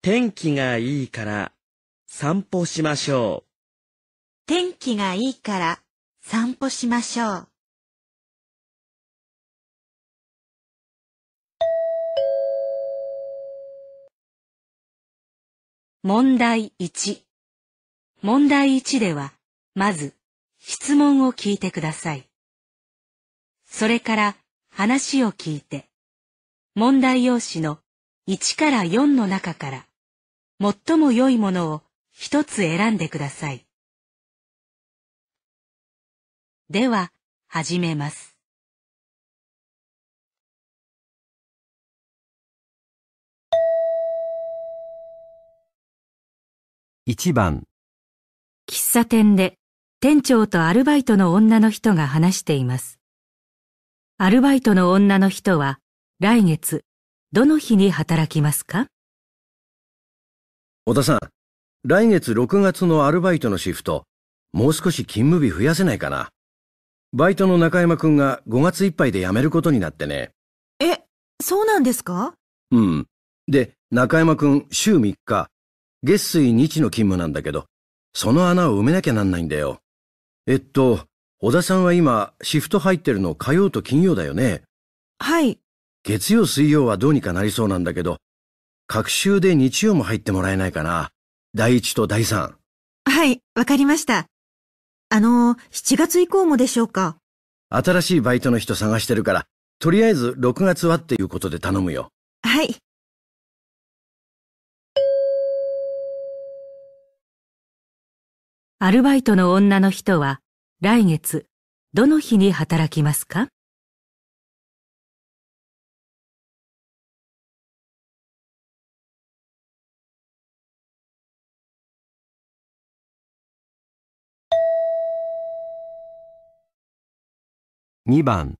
天気がいいから散歩しましょう。天気がいいから散歩しましょう。問題1。問題1では、まず、質問を聞いてください。それから、話を聞いて、問題用紙の1から4の中から、最も良いものを一つ選んでください。では、始めます。一番喫茶店で店長とアルバイトの女の人が話しています。アルバイトの女の人は来月どの日に働きますか小田さん、来月6月のアルバイトのシフト、もう少し勤務日増やせないかな。バイトの中山くんが5月いっぱいで辞めることになってね。え、そうなんですかうん。で、中山くん、週3日、月水日の勤務なんだけど、その穴を埋めなきゃなんないんだよ。えっと、小田さんは今、シフト入ってるの火曜と金曜だよね。はい。月曜水曜はどうにかなりそうなんだけど、各週で日曜も入ってもらえないかな。第一と第三。はい、わかりました。あの、7月以降もでしょうか。新しいバイトの人探してるから、とりあえず6月はっていうことで頼むよ。はい。アルバイトの女の人は来月どの日に働きますか2番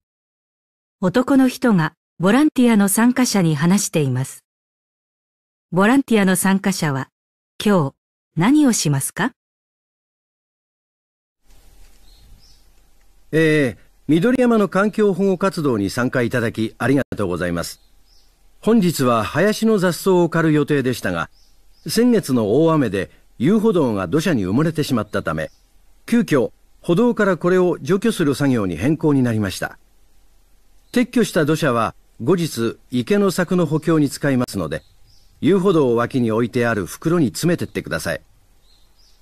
男の人がボランティアの参加者に話しています。ボランティアの参加者は今日何をしますかえー、緑山の環境保護活動に参加いただきありがとうございます。本日は林の雑草を刈る予定でしたが、先月の大雨で遊歩道が土砂に埋もれてしまったため、急遽歩道からこれを除去する作業に変更になりました撤去した土砂は後日池の柵の補強に使いますので遊歩道を脇に置いてある袋に詰めてってください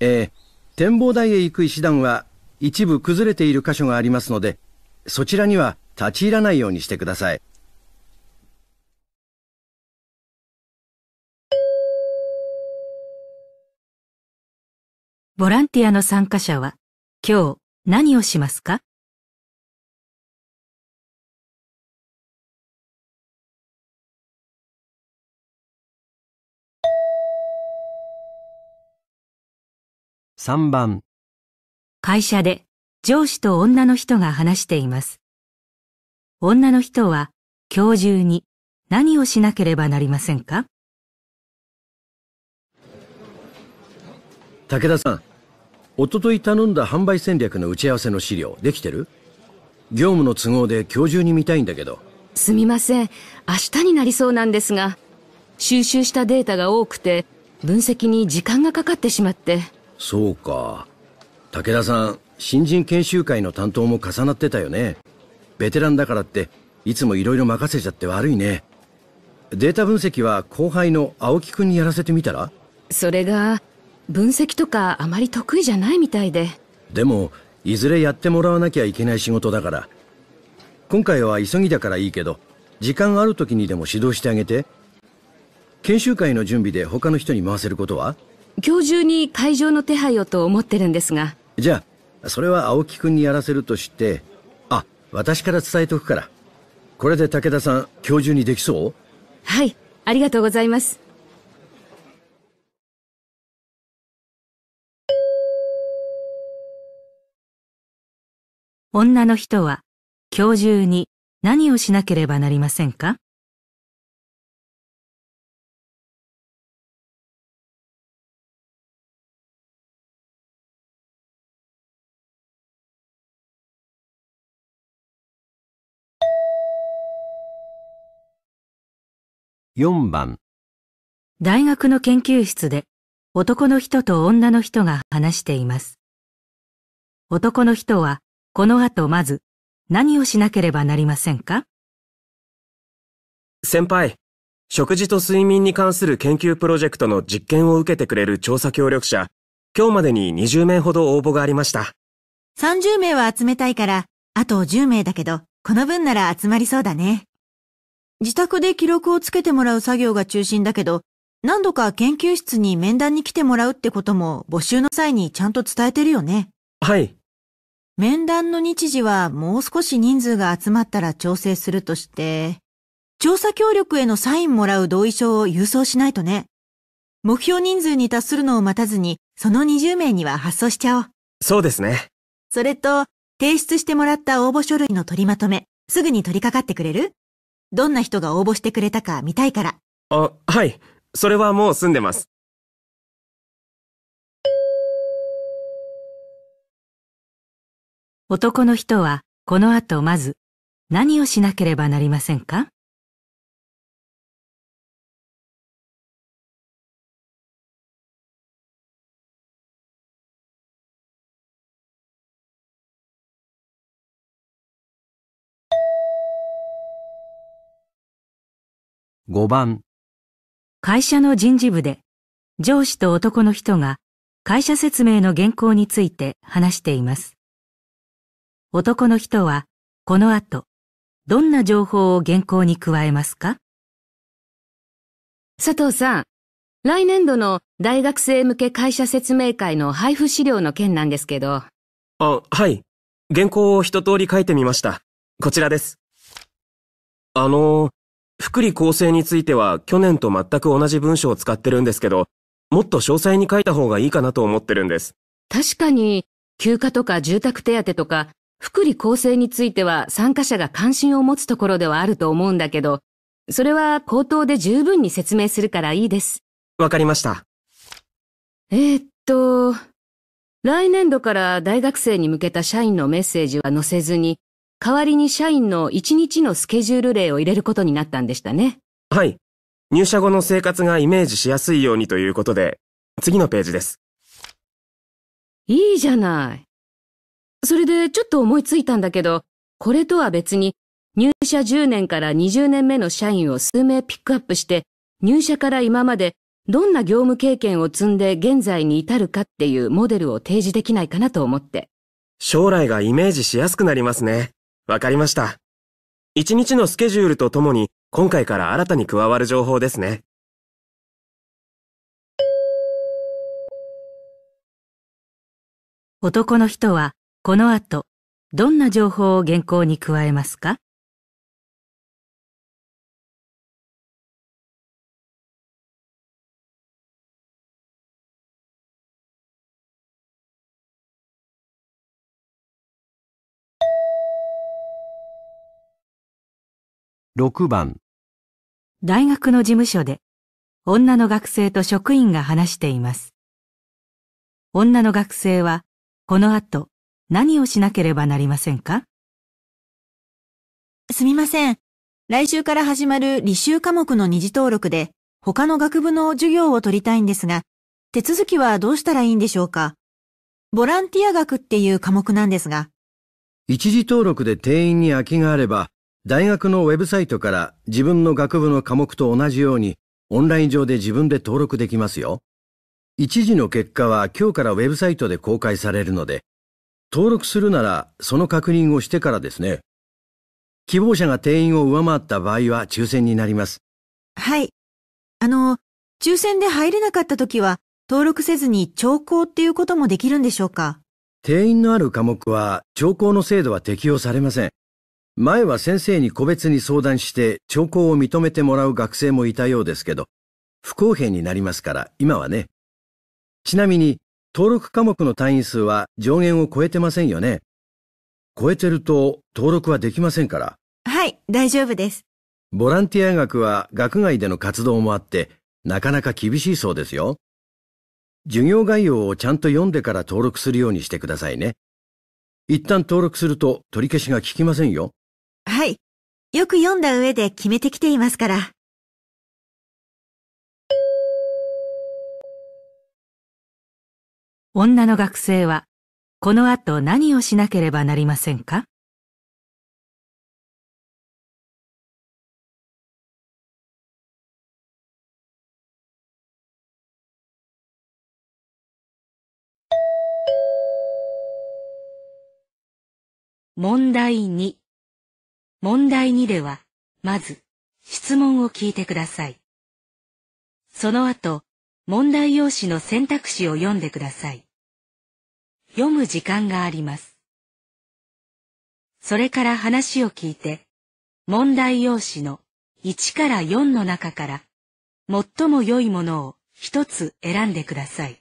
えー、展望台へ行く石段は一部崩れている箇所がありますのでそちらには立ち入らないようにしてくださいボランティアの参加者は今日何をしますか3番会社で上司と女の人が話しています。女の人は今日中に何をしなければなりませんか武田さん、一昨日頼んだ販売戦略の打ち合わせの資料できてる業務の都合で今日中に見たいんだけどすみません明日になりそうなんですが収集したデータが多くて分析に時間がかかってしまってそうか武田さん新人研修会の担当も重なってたよねベテランだからっていつも色々任せちゃって悪いねデータ分析は後輩の青木くんにやらせてみたらそれが分析とかあまり得意じゃないみたいででもいずれやってもらわなきゃいけない仕事だから今回は急ぎだからいいけど時間ある時にでも指導してあげて研修会の準備で他の人に回せることは今日中に会場の手配をと思ってるんですがじゃあそれは青木くんにやらせるとしてあ私から伝えとくからこれで武田さん今日中にできそうはいありがとうございます女の人は今日中に何をしなければなりませんか4番大学の研究室で男の人と女の人が話しています。男の人はこの後まず何をしなければなりませんか先輩、食事と睡眠に関する研究プロジェクトの実験を受けてくれる調査協力者、今日までに20名ほど応募がありました。30名は集めたいから、あと10名だけど、この分なら集まりそうだね。自宅で記録をつけてもらう作業が中心だけど、何度か研究室に面談に来てもらうってことも募集の際にちゃんと伝えてるよね。はい。面談の日時はもう少し人数が集まったら調整するとして、調査協力へのサインもらう同意書を郵送しないとね。目標人数に達するのを待たずに、その20名には発送しちゃおう。そうですね。それと、提出してもらった応募書類の取りまとめ、すぐに取り掛かってくれるどんな人が応募してくれたか見たいから。あ、はい。それはもう済んでます。男の人はこの後まず何をしなければなりませんか5番会社の人事部で上司と男の人が会社説明の原稿について話しています。男の人はこの後どんな情報を原稿に加えますか佐藤さん、来年度の大学生向け会社説明会の配布資料の件なんですけど。あ、はい。原稿を一通り書いてみました。こちらです。あの、福利厚生については去年と全く同じ文章を使ってるんですけど、もっと詳細に書いた方がいいかなと思ってるんです。確かに、休暇とか住宅手当とか、福利厚生については参加者が関心を持つところではあると思うんだけど、それは口頭で十分に説明するからいいです。わかりました。えー、っと、来年度から大学生に向けた社員のメッセージは載せずに、代わりに社員の1日のスケジュール例を入れることになったんでしたね。はい。入社後の生活がイメージしやすいようにということで、次のページです。いいじゃない。それでちょっと思いついたんだけど、これとは別に入社10年から20年目の社員を数名ピックアップして、入社から今までどんな業務経験を積んで現在に至るかっていうモデルを提示できないかなと思って。将来がイメージしやすくなりますね。わかりました。一日のスケジュールとともに今回から新たに加わる情報ですね。男の人はこの後、どんな情報を原稿に加えますか6番大学の事務所で女の学生と職員が話しています。女の学生はこの後何をしなければなりませんかすみません。来週から始まる履修科目の二次登録で他の学部の授業を取りたいんですが、手続きはどうしたらいいんでしょうかボランティア学っていう科目なんですが。一次登録で定員に空きがあれば、大学のウェブサイトから自分の学部の科目と同じようにオンライン上で自分で登録できますよ。一次の結果は今日からウェブサイトで公開されるので、登録するならその確認をしてからですね。希望者が定員を上回った場合は抽選になります。はい。あの、抽選で入れなかった時は登録せずに聴講っていうこともできるんでしょうか定員のある科目は聴講の制度は適用されません。前は先生に個別に相談して聴講を認めてもらう学生もいたようですけど、不公平になりますから今はね。ちなみに登録科目の単位数は上限を超えてませんよね。超えてると登録はできませんから。はい、大丈夫です。ボランティア学は学外での活動もあって、なかなか厳しいそうですよ。授業概要をちゃんと読んでから登録するようにしてくださいね。一旦登録すると取り消しが効きませんよ。はい。よく読んだ上で決めてきていますから。女の学生はこの後何をしなければなりませんか問題2問題2では、まず、質問を聞いてください。その後、問題用紙の選択肢を読んでください。読む時間があります。それから話を聞いて、問題用紙の1から4の中から、最も良いものを一つ選んでください。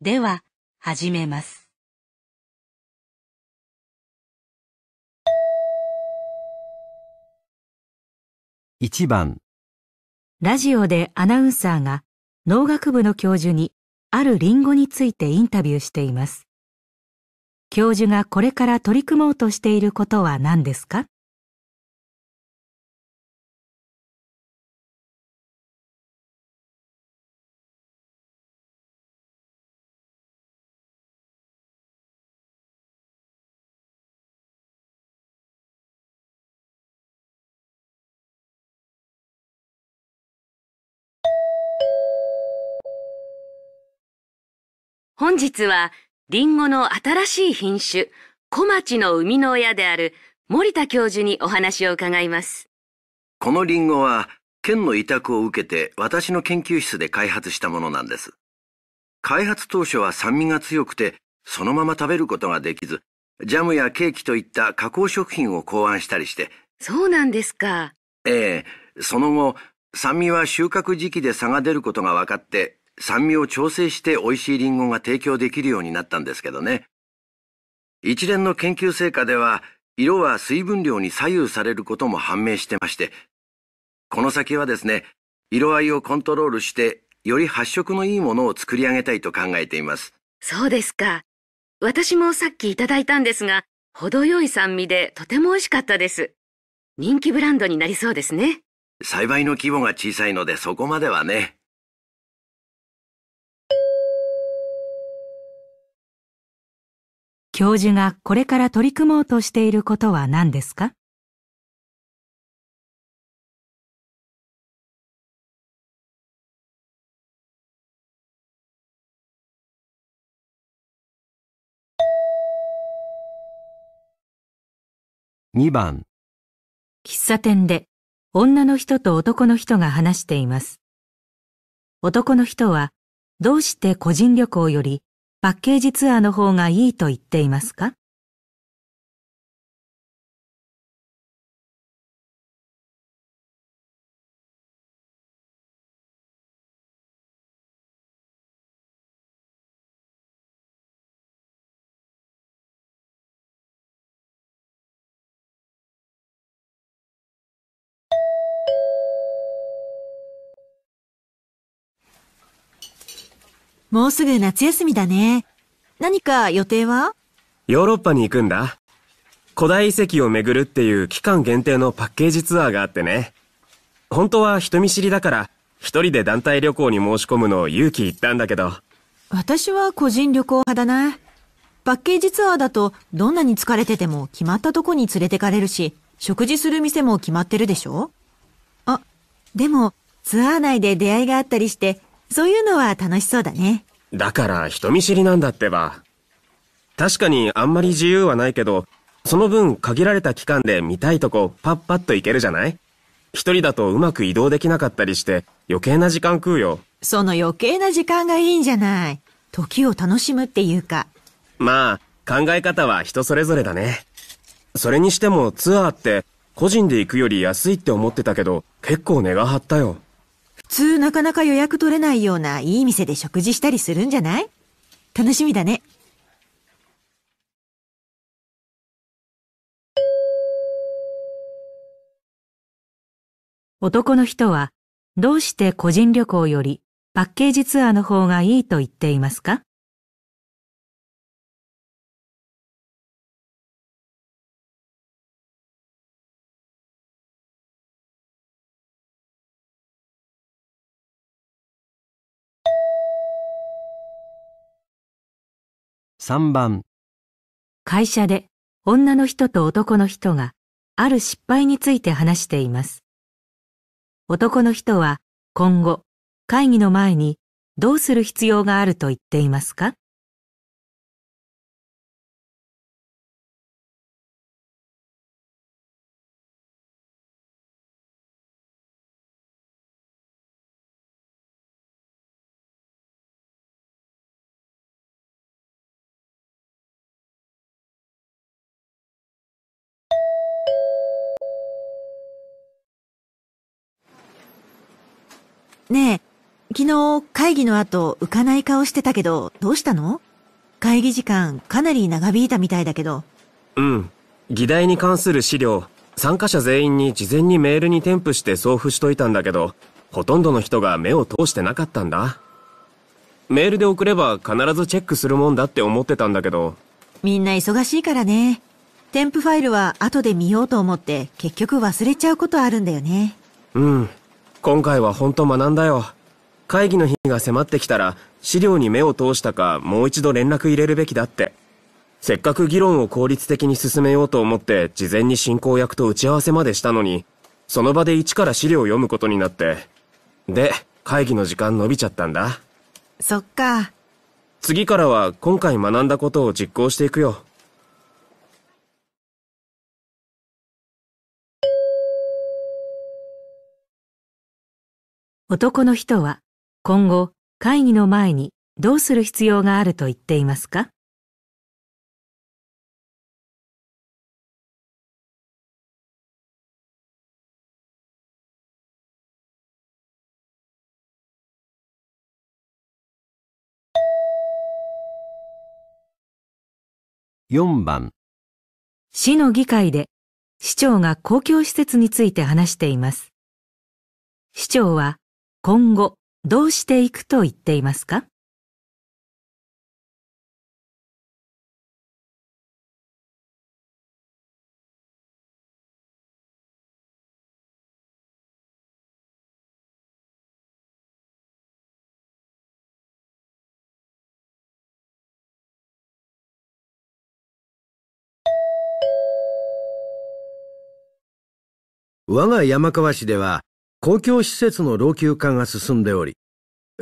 では、始めます。1番ラジオでアナウンサーが農学部の教授にあるリンゴについてインタビューしています教授がこれから取り組もうとしていることは何ですか本日は、リンゴの新しい品種、小町の生みの親である森田教授にお話を伺います。このリンゴは、県の委託を受けて私の研究室で開発したものなんです。開発当初は酸味が強くて、そのまま食べることができず、ジャムやケーキといった加工食品を考案したりして。そうなんですか。ええその後、酸味は収穫時期で差が出ることが分かって、酸味を調整して美味しいリンゴが提供できるようになったんですけどね。一連の研究成果では、色は水分量に左右されることも判明してまして、この先はですね、色合いをコントロールして、より発色のいいものを作り上げたいと考えています。そうですか。私もさっきいただいたんですが、程よい酸味でとても美味しかったです。人気ブランドになりそうですね。栽培の規模が小さいのでそこまではね。教授がこれから取り組もうとしていることは何ですか2番喫茶店で女の人と男の人が話しています。男の人はどうして個人旅行よりパッケージツアーの方がいいと言っていますかもうすぐ夏休みだね。何か予定はヨーロッパに行くんだ。古代遺跡を巡るっていう期間限定のパッケージツアーがあってね。本当は人見知りだから、一人で団体旅行に申し込むのを勇気言ったんだけど。私は個人旅行派だな。パッケージツアーだと、どんなに疲れてても決まったとこに連れてかれるし、食事する店も決まってるでしょあ、でも、ツアー内で出会いがあったりして、そういうのは楽しそうだね。だから人見知りなんだってば。確かにあんまり自由はないけど、その分限られた期間で見たいとこパッパッと行けるじゃない一人だとうまく移動できなかったりして余計な時間食うよ。その余計な時間がいいんじゃない。時を楽しむっていうか。まあ、考え方は人それぞれだね。それにしてもツアーって個人で行くより安いって思ってたけど結構値が張ったよ。普通なかなか予約取れないようないい店で食事したりするんじゃない楽しみだね。男の人はどうして個人旅行よりパッケージツアーの方がいいと言っていますか3番会社で女の人と男の人がある失敗について話しています。男の人は今後会議の前にどうする必要があると言っていますかねえ、昨日会議の後浮かない顔してたけど、どうしたの会議時間かなり長引いたみたいだけど。うん。議題に関する資料、参加者全員に事前にメールに添付して送付しといたんだけど、ほとんどの人が目を通してなかったんだ。メールで送れば必ずチェックするもんだって思ってたんだけど。みんな忙しいからね。添付ファイルは後で見ようと思って結局忘れちゃうことあるんだよね。うん。今回はほんと学んだよ。会議の日が迫ってきたら、資料に目を通したか、もう一度連絡入れるべきだって。せっかく議論を効率的に進めようと思って、事前に進行役と打ち合わせまでしたのに、その場で一から資料を読むことになって。で、会議の時間伸びちゃったんだ。そっか。次からは今回学んだことを実行していくよ。男の人は今後会議の前にどうする必要があると言っていますか4番市の議会で市長が公共施設について話しています。市長は今後どうしていくと言っていますか我が山川市では公共施設の老朽化が進んでおり、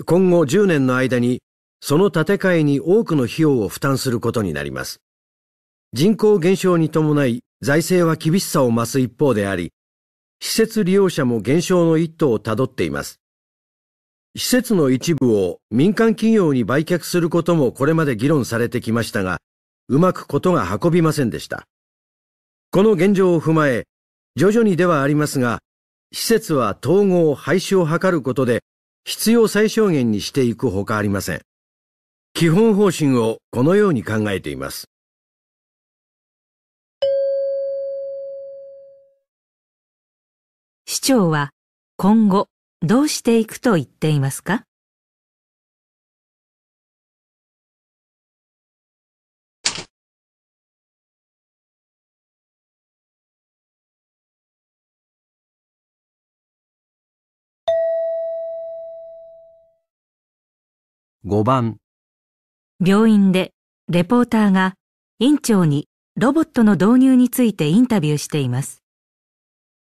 今後10年の間にその建て替えに多くの費用を負担することになります。人口減少に伴い財政は厳しさを増す一方であり、施設利用者も減少の一途をたどっています。施設の一部を民間企業に売却することもこれまで議論されてきましたが、うまくことが運びませんでした。この現状を踏まえ、徐々にではありますが、施設は統合廃止を図ることで必要最小限にしていくほかありません。基本方針をこのように考えています。市長は今後どうしていくと言っていますか5番病院でレポーターが院長にロボットの導入についてインタビューしています。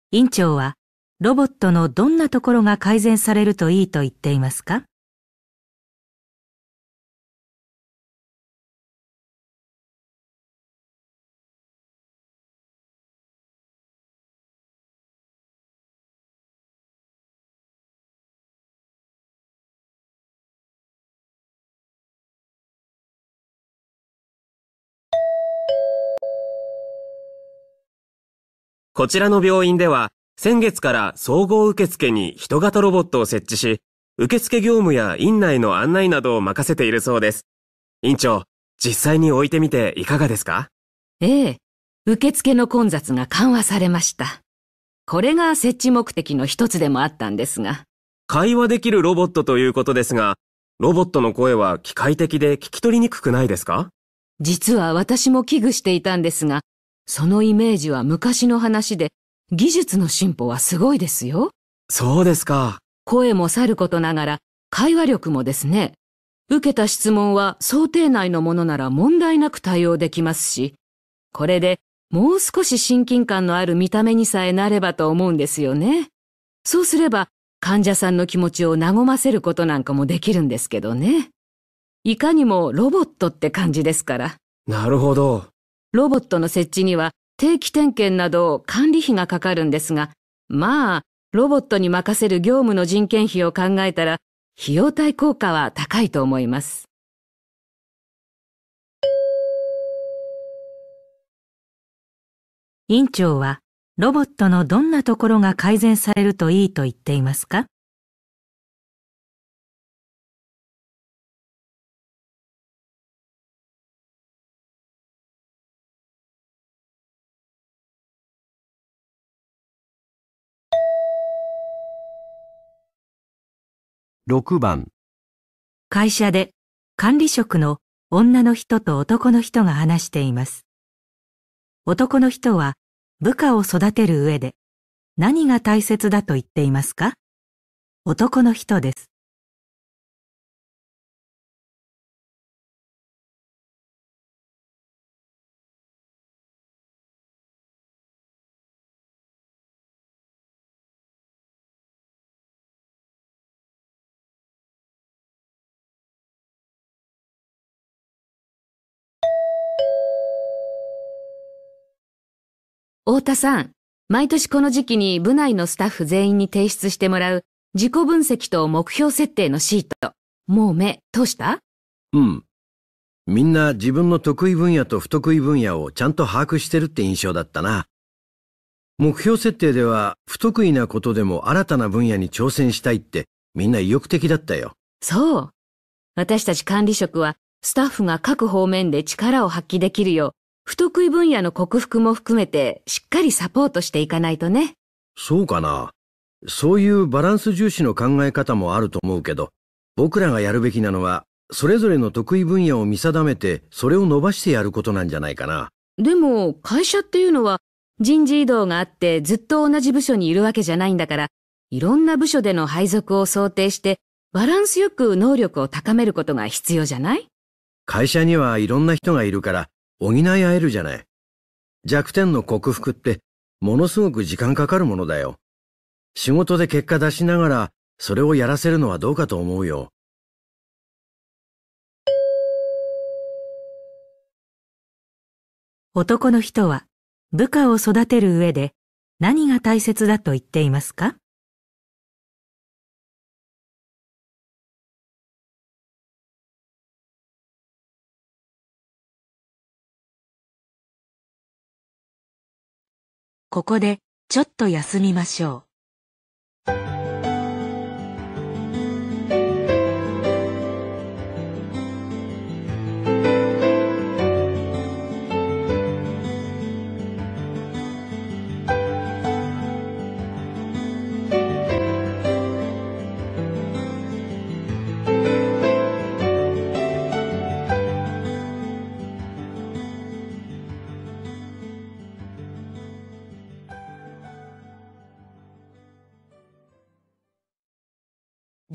院長はロボットのどんなところが改善されるといいと言っていますかこちらの病院では、先月から総合受付に人型ロボットを設置し、受付業務や院内の案内などを任せているそうです。院長、実際に置いてみていかがですかええ、受付の混雑が緩和されました。これが設置目的の一つでもあったんですが。会話できるロボットということですが、ロボットの声は機械的で聞き取りにくくないですか実は私も危惧していたんですが、そのイメージは昔の話で、技術の進歩はすごいですよ。そうですか。声もさることながら、会話力もですね。受けた質問は想定内のものなら問題なく対応できますし、これでもう少し親近感のある見た目にさえなればと思うんですよね。そうすれば患者さんの気持ちを和ませることなんかもできるんですけどね。いかにもロボットって感じですから。なるほど。ロボットの設置には定期点検など管理費がかかるんですが、まあ、ロボットに任せる業務の人件費を考えたら、費用対効果は高いと思います。院長はロボットのどんなところが改善されるといいと言っていますか6番会社で管理職の女の人と男の人が話しています。男の人は部下を育てる上で何が大切だと言っていますか男の人です。太田さん、毎年この時期に部内のスタッフ全員に提出してもらう自己分析と目標設定のシート。もう目通したうん。みんな自分の得意分野と不得意分野をちゃんと把握してるって印象だったな。目標設定では不得意なことでも新たな分野に挑戦したいってみんな意欲的だったよ。そう。私たち管理職はスタッフが各方面で力を発揮できるよう不得意分野の克服も含めてしっかりサポートしていかないとね。そうかな。そういうバランス重視の考え方もあると思うけど、僕らがやるべきなのは、それぞれの得意分野を見定めて、それを伸ばしてやることなんじゃないかな。でも、会社っていうのは、人事異動があってずっと同じ部署にいるわけじゃないんだから、いろんな部署での配属を想定して、バランスよく能力を高めることが必要じゃない会社にはいろんな人がいるから、補い合えるじゃない。弱点の克服ってものすごく時間かかるものだよ。仕事で結果出しながらそれをやらせるのはどうかと思うよ。男の人は部下を育てる上で何が大切だと言っていますかここで、ちょっと休みましょう。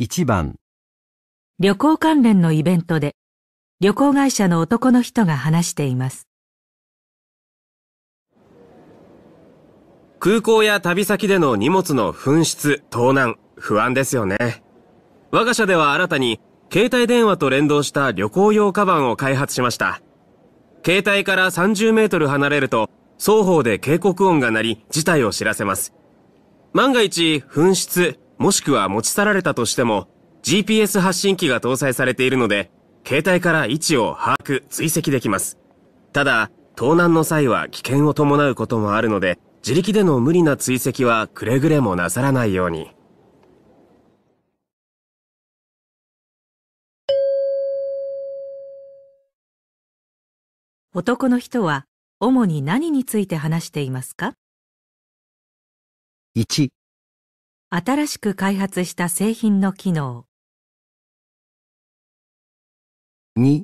1番旅行関連のイベントで旅行会社の男の人が話しています空港や旅先での荷物の紛失、盗難、不安ですよね。我が社では新たに携帯電話と連動した旅行用カバンを開発しました。携帯から30メートル離れると双方で警告音が鳴り事態を知らせます。万が一、紛失、もしくは持ち去られたとしても、GPS 発信機が搭載されているので、携帯から位置を把握、追跡できます。ただ、盗難の際は危険を伴うこともあるので、自力での無理な追跡はくれぐれもなさらないように。男の人は主に何について話していますか 1, 新しく開発した製品の機能2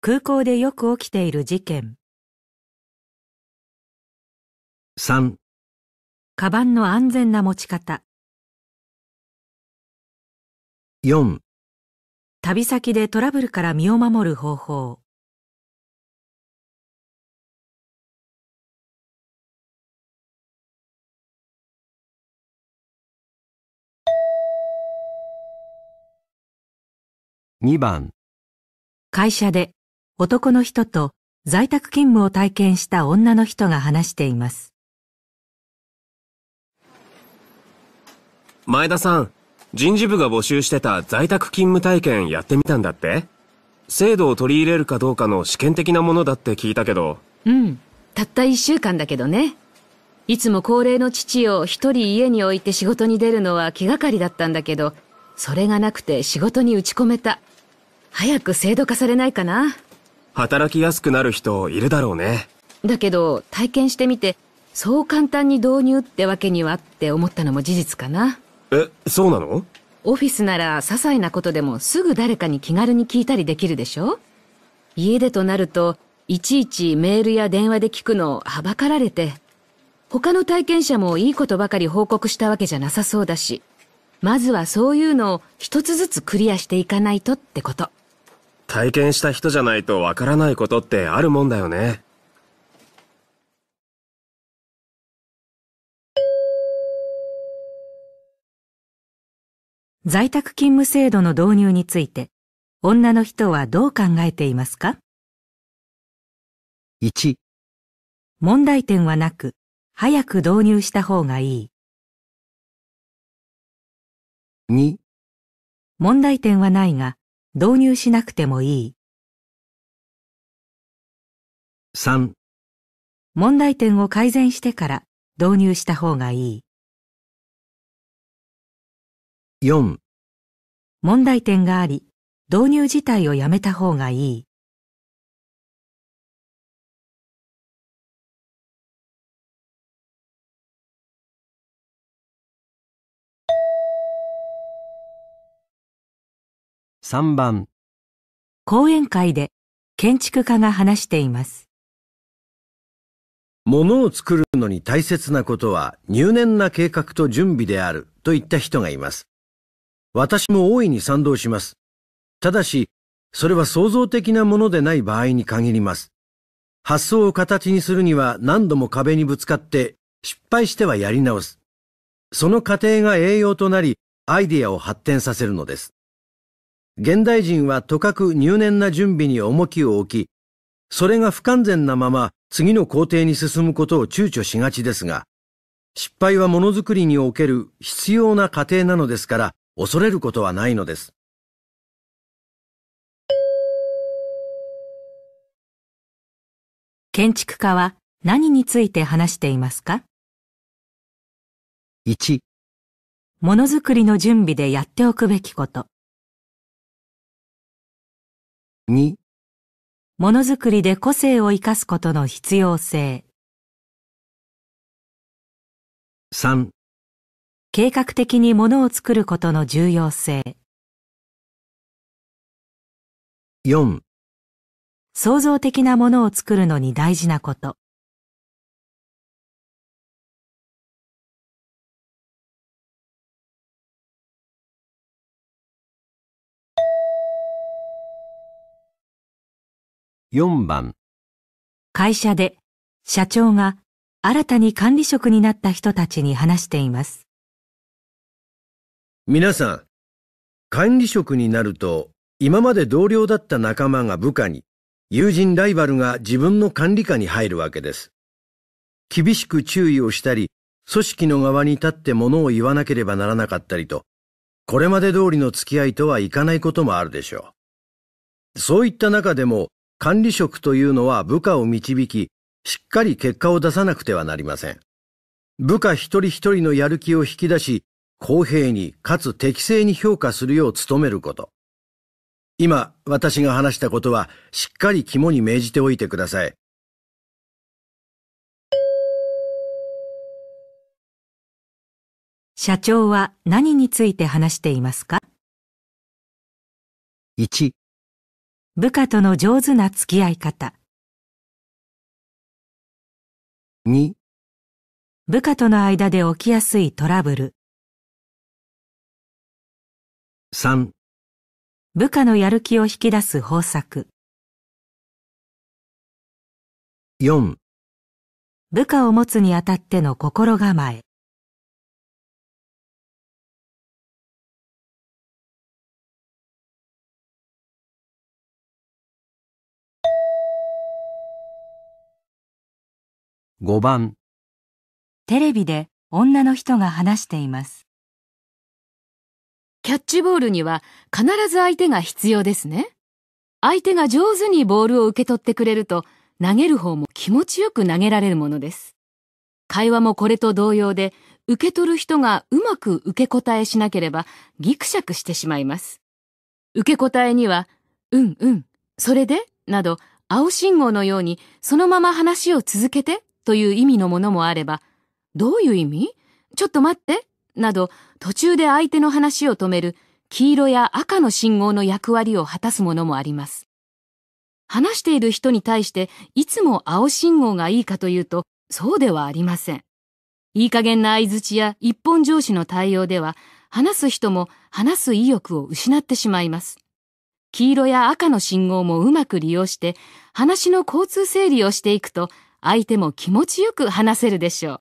空港でよく起きている事件3カバンの安全な持ち方4旅先でトラブルから身を守る方法2番会社で男の人と在宅勤務を体験した女の人が話しています前田さん人事部が募集してた在宅勤務体験やってみたんだって制度を取り入れるかどうかの試験的なものだって聞いたけどうんたった1週間だけどねいつも高齢の父を一人家に置いて仕事に出るのは気がかりだったんだけどそれがなくて仕事に打ち込めた早く制度化されないかな。働きやすくなる人いるだろうね。だけど、体験してみて、そう簡単に導入ってわけにはって思ったのも事実かな。え、そうなのオフィスなら些細なことでもすぐ誰かに気軽に聞いたりできるでしょ家でとなると、いちいちメールや電話で聞くのをはばかられて、他の体験者もいいことばかり報告したわけじゃなさそうだし、まずはそういうのを一つずつクリアしていかないとってこと。体験した人じゃないとわからないことってあるもんだよね。在宅勤務制度の導入について、女の人はどう考えていますか ?1、問題点はなく、早く導入した方がいい。2、問題点はないが、導入しなくてもいい。3問題点を改善してから導入した方がいい。4問題点があり、導入自体をやめた方がいい。3番講演会で建築家が話しています。物を作るのに大切なことは入念な計画と準備であるといった人がいます。私も大いに賛同します。ただし、それは創造的なものでない場合に限ります。発想を形にするには何度も壁にぶつかって失敗してはやり直す。その過程が栄養となりアイディアを発展させるのです。現代人はとかく入念な準備に重きを置き、それが不完全なまま次の工程に進むことを躊躇しがちですが、失敗はものづくりにおける必要な過程なのですから恐れることはないのです。建築家は何について話していますか ?1 ものづくりの準備でやっておくべきこと2ものづくりで個性を生かすことの必要性3計画的にものを作ることの重要性4創造的なものを作るのに大事なこと4番会社で社長が新たに管理職になった人たちに話しています。皆さん、管理職になると今まで同僚だった仲間が部下に、友人ライバルが自分の管理下に入るわけです。厳しく注意をしたり、組織の側に立って物を言わなければならなかったりと、これまで通りの付き合いとはいかないこともあるでしょう。そういった中でも、管理職というのは部下を導き、しっかり結果を出さなくてはなりません。部下一人一人のやる気を引き出し、公平にかつ適正に評価するよう努めること。今、私が話したことは、しっかり肝に銘じておいてください。社長は何について話していますか 1, 部下との上手な付き合い方。2部下との間で起きやすいトラブル。3部下のやる気を引き出す方策。4部下を持つにあたっての心構え。5番テレビで女の人が話していますキャッチボールには必ず相手が必要ですね相手が上手にボールを受け取ってくれると投げる方も気持ちよく投げられるものです会話もこれと同様で受け取る人がうまく受け答えしなければギクシャクしてしまいます受け答えにはうんうんそれでなど青信号のようにそのまま話を続けてという意味のものもあれば、どういう意味ちょっと待ってなど、途中で相手の話を止める黄色や赤の信号の役割を果たすものもあります。話している人に対していつも青信号がいいかというと、そうではありません。いい加減な相槌や一本上司の対応では、話す人も話す意欲を失ってしまいます。黄色や赤の信号もうまく利用して、話の交通整理をしていくと、相手も気持ちよく話せるでしょう。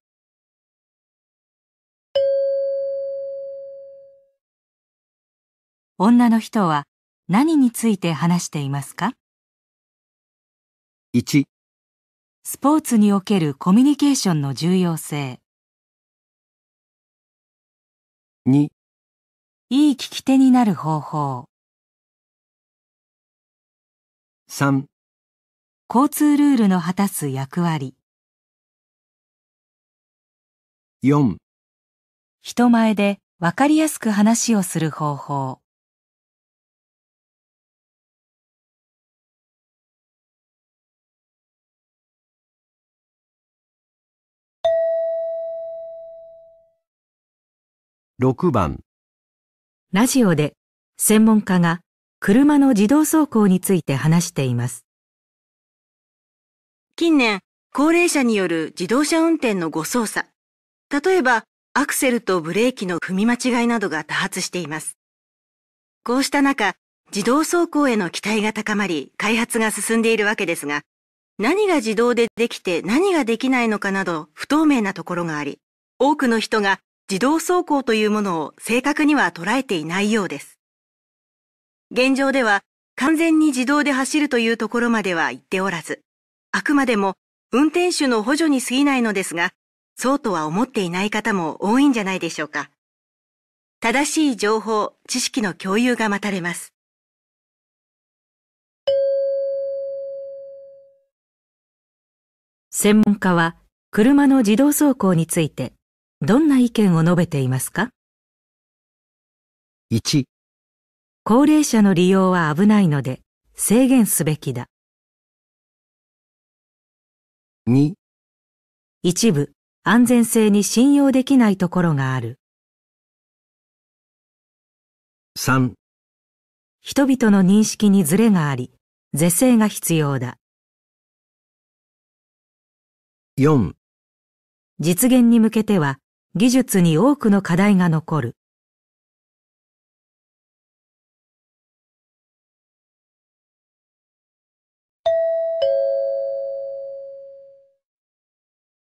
女の人は何について話していますか ?1 スポーツにおけるコミュニケーションの重要性2いい聞き手になる方法3交通ルールの果たす役割4人前で分かりやすく話をする方法6番ラジオで専門家が車の自動走行について話しています。近年、高齢者による自動車運転の誤操作、例えばアクセルとブレーキの踏み間違いなどが多発しています。こうした中、自動走行への期待が高まり、開発が進んでいるわけですが、何が自動でできて何ができないのかなど不透明なところがあり、多くの人が自動走行というものを正確には捉えていないようです。現状では完全に自動で走るというところまでは行っておらず、あくまでも運転手の補助に過ぎないのですが、そうとは思っていない方も多いんじゃないでしょうか。正しい情報、知識の共有が待たれます。専門家は車の自動走行についてどんな意見を述べていますか ?1 高齢者の利用は危ないので制限すべきだ。2一部安全性に信用できないところがある3人々の認識にズレがあり是正が必要だ4実現に向けては技術に多くの課題が残る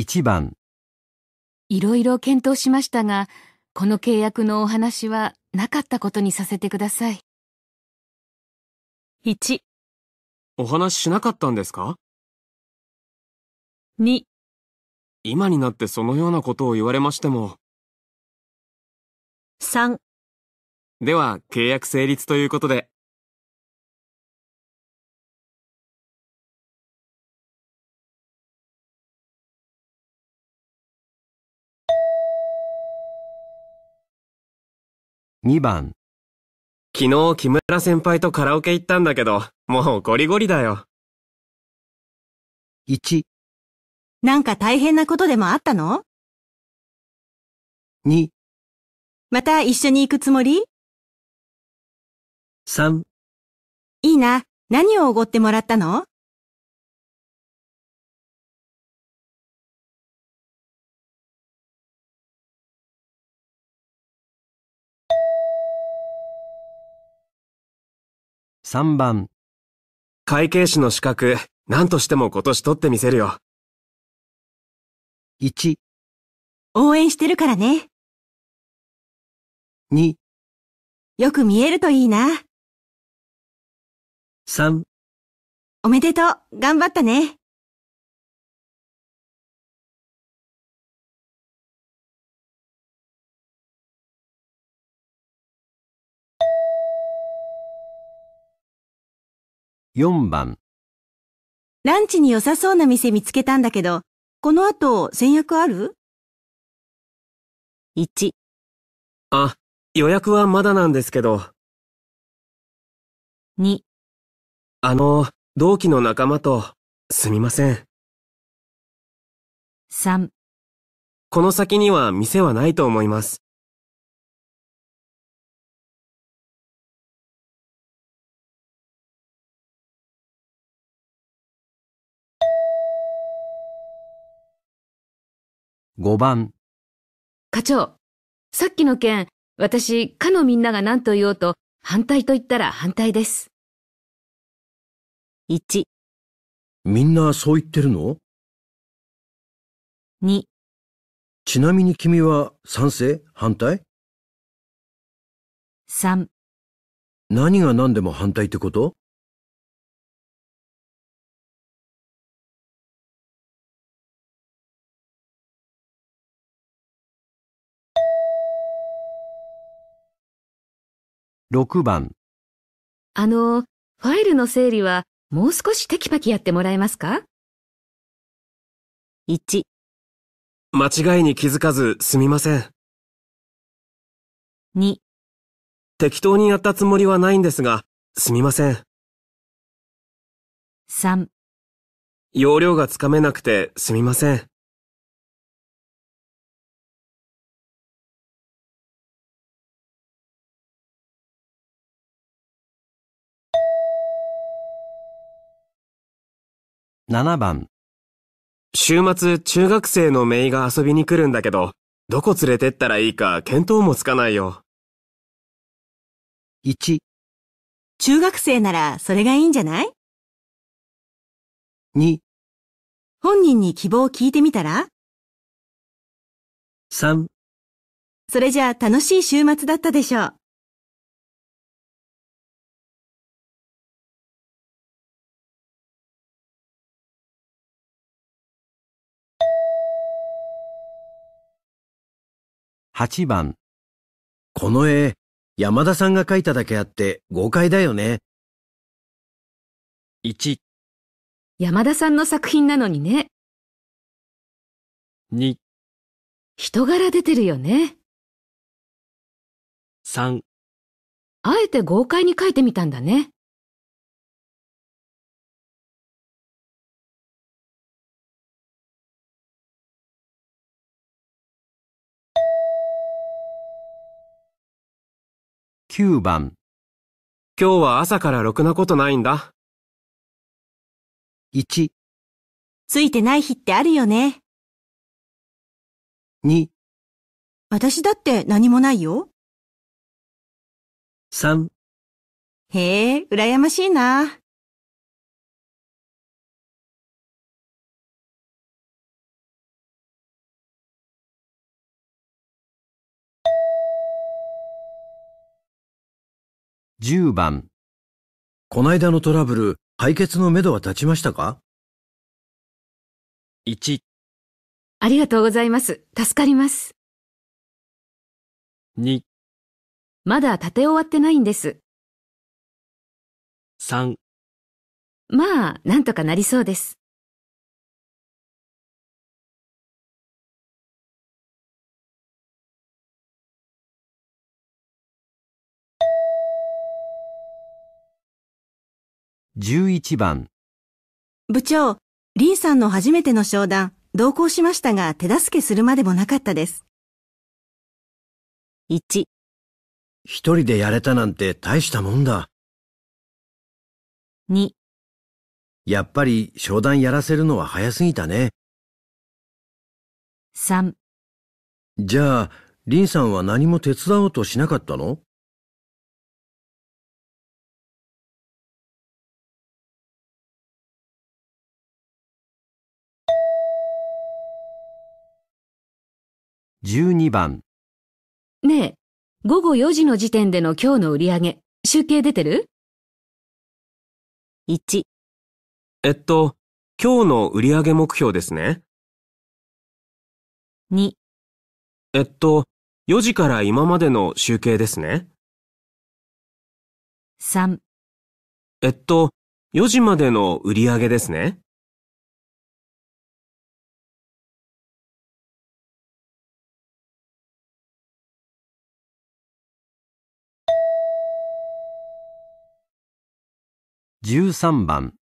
1番いろいろ検討しましたが、この契約のお話はなかったことにさせてください。1、お話しなかったんですか2、今になってそのようなことを言われましても。3、では、契約成立ということで。2番昨日木村先輩とカラオケ行ったんだけど、もうゴリゴリだよ。1なんか大変なことでもあったの ?2 また一緒に行くつもり ?3 いいな、何をおごってもらったの3番。会計士の資格、何としても今年取ってみせるよ。1、応援してるからね。2、よく見えるといいな。3、おめでとう、頑張ったね。4番ランチに良さそうな店見つけたんだけど、この後先約ある ?1 あ、予約はまだなんですけど。2あの、同期の仲間と、すみません。3この先には店はないと思います。5番。課長、さっきの件、私、課のみんなが何と言おうと、反対と言ったら反対です。1。みんなそう言ってるの ?2。ちなみに君は賛成反対 ?3。何が何でも反対ってこと6番あの、ファイルの整理はもう少しテキパキやってもらえますか ?1、間違いに気づかずすみません。2、適当にやったつもりはないんですが、すみません。3、容量がつかめなくてすみません。7番。週末、中学生のメイが遊びに来るんだけど、どこ連れてったらいいか見当もつかないよ。1、中学生ならそれがいいんじゃない2、本人に希望を聞いてみたら3、それじゃあ楽しい週末だったでしょう。8番この絵、山田さんが描いただけあって豪快だよね。1、山田さんの作品なのにね。2、人柄出てるよね。3、あえて豪快に描いてみたんだね。9番。今日は朝からろくなことないんだ。1、ついてない日ってあるよね。2、私だって何もないよ。3。へえ、羨ましいな。10番こないだのトラブル、解決のめどは立ちましたか ?1、ありがとうございます。助かります。2、まだ建て終わってないんです。3まあ、なんとかなりそうです。11番部長、リンさんの初めての商談、同行しましたが手助けするまでもなかったです。1一人でやれたなんて大したもんだ。2やっぱり商談やらせるのは早すぎたね。3じゃあ、リンさんは何も手伝おうとしなかったの12番。ねえ、午後4時の時点での今日の売り上げ、集計出てる ?1、えっと、今日の売上目標ですね。2、えっと、4時から今までの集計ですね。3、えっと、4時までの売り上げですね。13番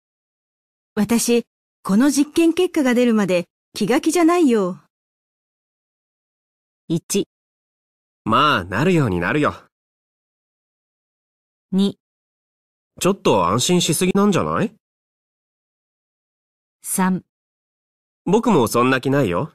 私、この実験結果が出るまで気が気じゃないよ。1、まあ、なるようになるよ。2、ちょっと安心しすぎなんじゃない3僕もそんな気ないよ。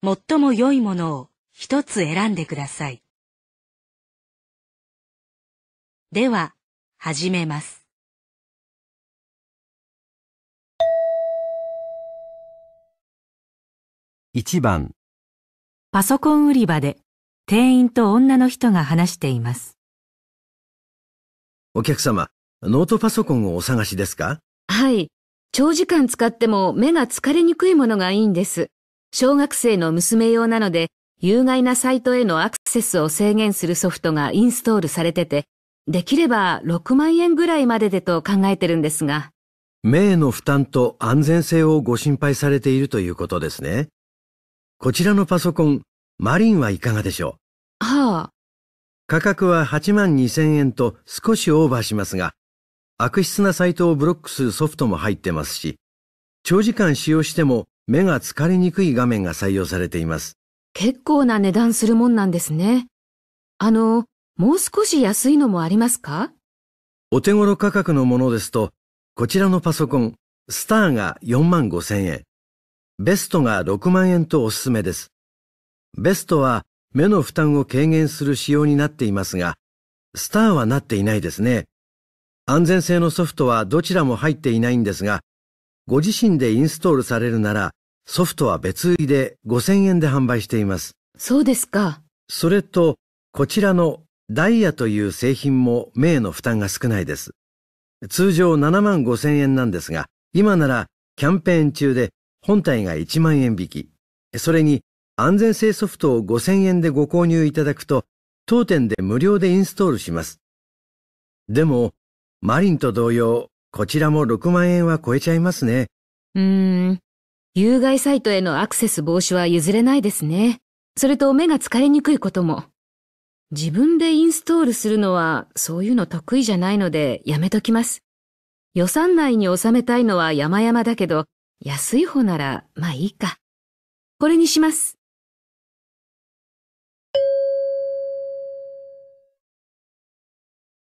最も良いものを一つ選んでください。では、始めます。一番パソコン売り場で店員と女の人が話しています。お客様、ノートパソコンをお探しですかはい。長時間使っても目が疲れにくいものがいいんです。小学生の娘用なので、有害なサイトへのアクセスを制限するソフトがインストールされてて、できれば6万円ぐらいまででと考えてるんですが。名の負担と安全性をご心配されているということですね。こちらのパソコン、マリンはいかがでしょうはあ。価格は8万2000円と少しオーバーしますが、悪質なサイトをブロックするソフトも入ってますし、長時間使用しても目が疲れにくい画面が採用されています。結構な値段するもんなんですね。あの、もう少し安いのもありますかお手頃価格のものですと、こちらのパソコン、スターが4万5千円、ベストが6万円とおすすめです。ベストは目の負担を軽減する仕様になっていますが、スターはなっていないですね。安全性のソフトはどちらも入っていないんですが、ご自身でインストールされるなら、ソフトは別売りで5000円で販売しています。そうですか。それと、こちらのダイヤという製品も名の負担が少ないです。通常7万5000円なんですが、今ならキャンペーン中で本体が1万円引き、それに安全性ソフトを5000円でご購入いただくと、当店で無料でインストールします。でも、マリンと同様、こちらも6万円は超えちゃいますね。うーん、有害サイトへのアクセス防止は譲れないですね。それと目が疲れにくいことも。自分でインストールするのはそういうの得意じゃないのでやめときます。予算内に収めたいのは山々だけど、安い方ならまあいいか。これにします。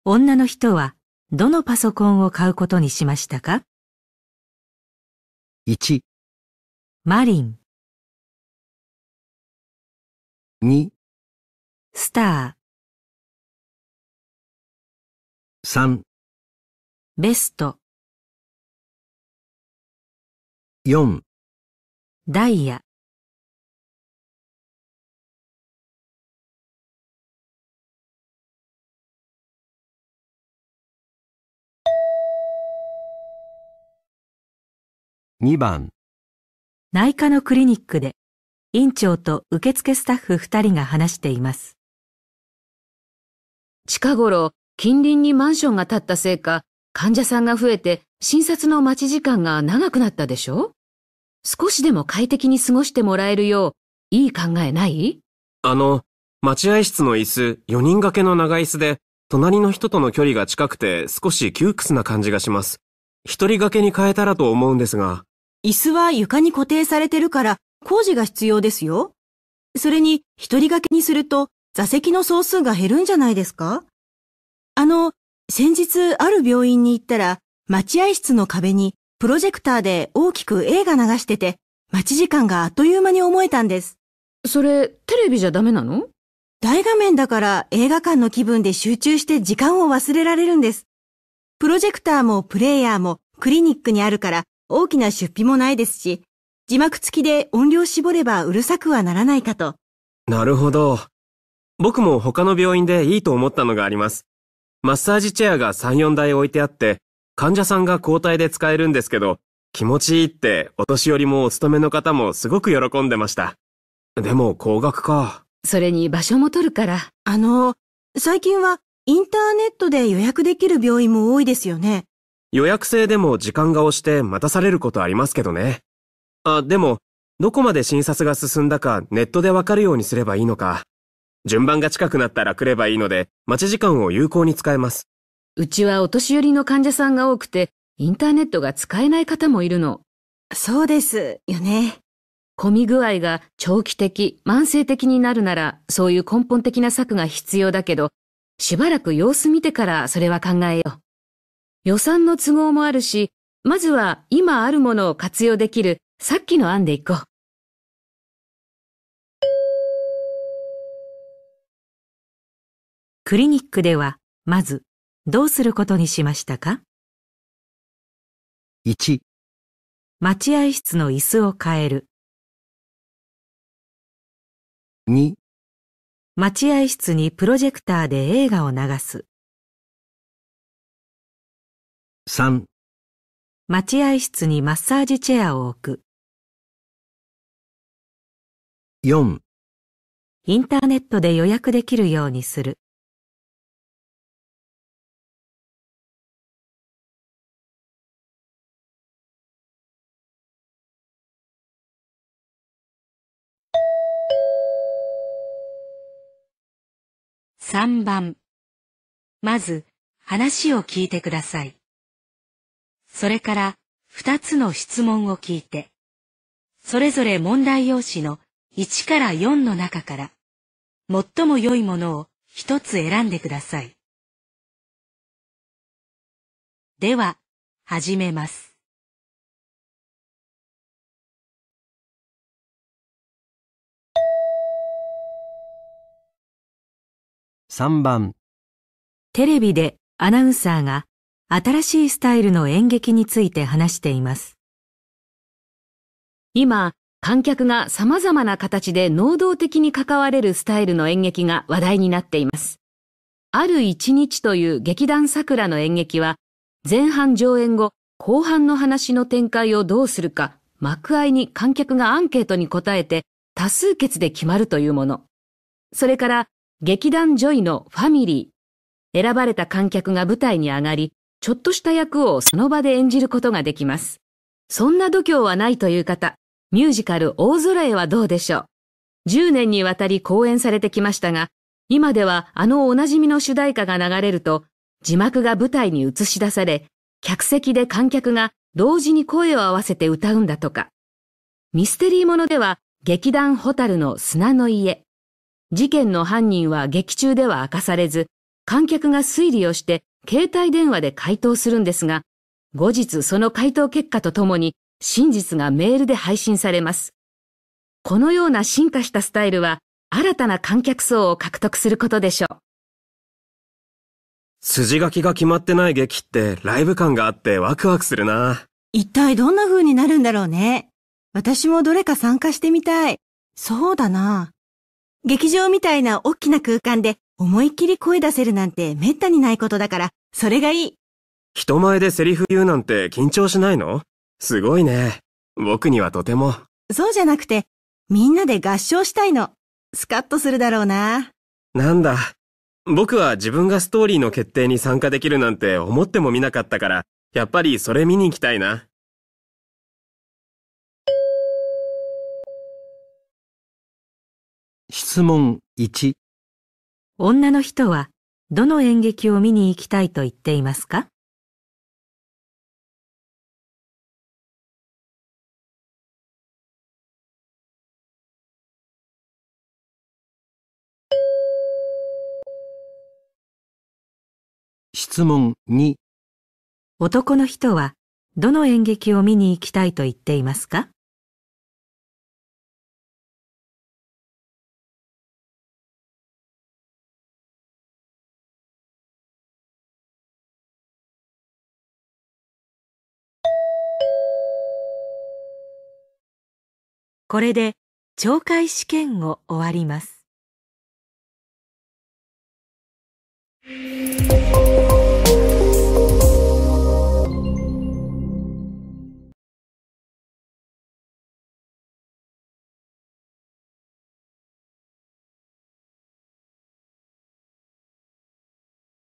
女の人はどのパソコンを買うことにしましたか ?1 マリン。2スタ3三、ベスト、4ダイヤ、2番内科のクリニックで、院長と受付スタッフ2人が話しています。近頃、近隣にマンションが建ったせいか、患者さんが増えて診察の待ち時間が長くなったでしょ少しでも快適に過ごしてもらえるよう、いい考えないあの、待合室の椅子、4人掛けの長椅子で、隣の人との距離が近くて少し窮屈な感じがします。一人掛けに変えたらと思うんですが。椅子は床に固定されてるから工事が必要ですよ。それに、一人掛けにすると座席の総数が減るんじゃないですかあの、先日ある病院に行ったら、待合室の壁にプロジェクターで大きく映画流してて、待ち時間があっという間に思えたんです。それ、テレビじゃダメなの大画面だから映画館の気分で集中して時間を忘れられるんです。プロジェクターもプレイヤーもクリニックにあるから大きな出費もないですし、字幕付きで音量絞ればうるさくはならないかと。なるほど。僕も他の病院でいいと思ったのがあります。マッサージチェアが3、4台置いてあって、患者さんが交代で使えるんですけど、気持ちいいってお年寄りもお勤めの方もすごく喜んでました。でも高額か。それに場所も取るから。あの、最近はインターネットで予約できる病院も多いですよね。予約制でも時間が押して待たされることありますけどね。あ、でも、どこまで診察が進んだかネットでわかるようにすればいいのか。順番が近くなったら来ればいいので、待ち時間を有効に使えます。うちはお年寄りの患者さんが多くて、インターネットが使えない方もいるの。そうですよね。混み具合が長期的、慢性的になるなら、そういう根本的な策が必要だけど、しばらく様子見てからそれは考えよう。予算の都合もあるし、まずは今あるものを活用できるさっきの案でいこう。クリニックでは、まず、どうすることにしましたか ?1、待合室の椅子を変える。2、待合室にプロジェクターで映画を流す。3待合室にマッサージチェアを置く4インターネットで予約できるようにする3番まず話を聞いてくださいそれから2つの質問を聞いて、それぞれ問題用紙の1から4の中から、最も良いものを1つ選んでください。では、始めます。3番テレビでアナウンサーが新しいスタイルの演劇について話しています。今、観客が様々な形で能動的に関われるスタイルの演劇が話題になっています。ある一日という劇団桜の演劇は、前半上演後、後半の話の展開をどうするか、幕合に観客がアンケートに答えて、多数決で決まるというもの。それから、劇団ジョイのファミリー。選ばれた観客が舞台に上がり、ちょっとした役をその場で演じることができます。そんな度胸はないという方、ミュージカル大空へはどうでしょう。10年にわたり公演されてきましたが、今ではあのおなじみの主題歌が流れると、字幕が舞台に映し出され、客席で観客が同時に声を合わせて歌うんだとか。ミステリーものでは、劇団ホタルの砂の家。事件の犯人は劇中では明かされず、観客が推理をして携帯電話で回答するんですが、後日その回答結果とともに真実がメールで配信されます。このような進化したスタイルは新たな観客層を獲得することでしょう。筋書きが決まってない劇ってライブ感があってワクワクするな。一体どんな風になるんだろうね。私もどれか参加してみたい。そうだな。劇場みたいな大きな空間で思いっきり声出せるなんてめったにないことだから、それがいい。人前でセリフ言うなんて緊張しないのすごいね。僕にはとても。そうじゃなくて、みんなで合唱したいの。スカッとするだろうな。なんだ。僕は自分がストーリーの決定に参加できるなんて思ってもみなかったから、やっぱりそれ見に行きたいな。質問1女の人はどの演劇を見に行きたいと言っていますか質問2男の人はどの演劇を見に行きたいと言っていますかこれで懲戒試験を終わります